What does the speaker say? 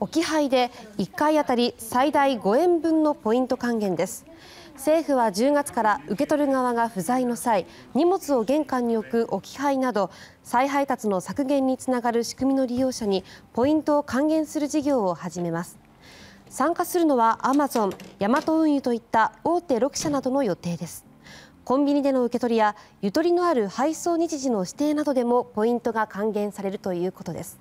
置き配で1回当たり最大5円分のポイント還元です。政府は10月から受け取る側が不在の際荷物を玄関に置く置き配など再配達の削減につながる仕組みの利用者にポイントを還元する事業を始めます。参加するのはアマゾン、ヤマト運輸といった大手6社などの予定です。コンビニでの受け取りやゆとりのある配送日時の指定などでもポイントが還元されるということです。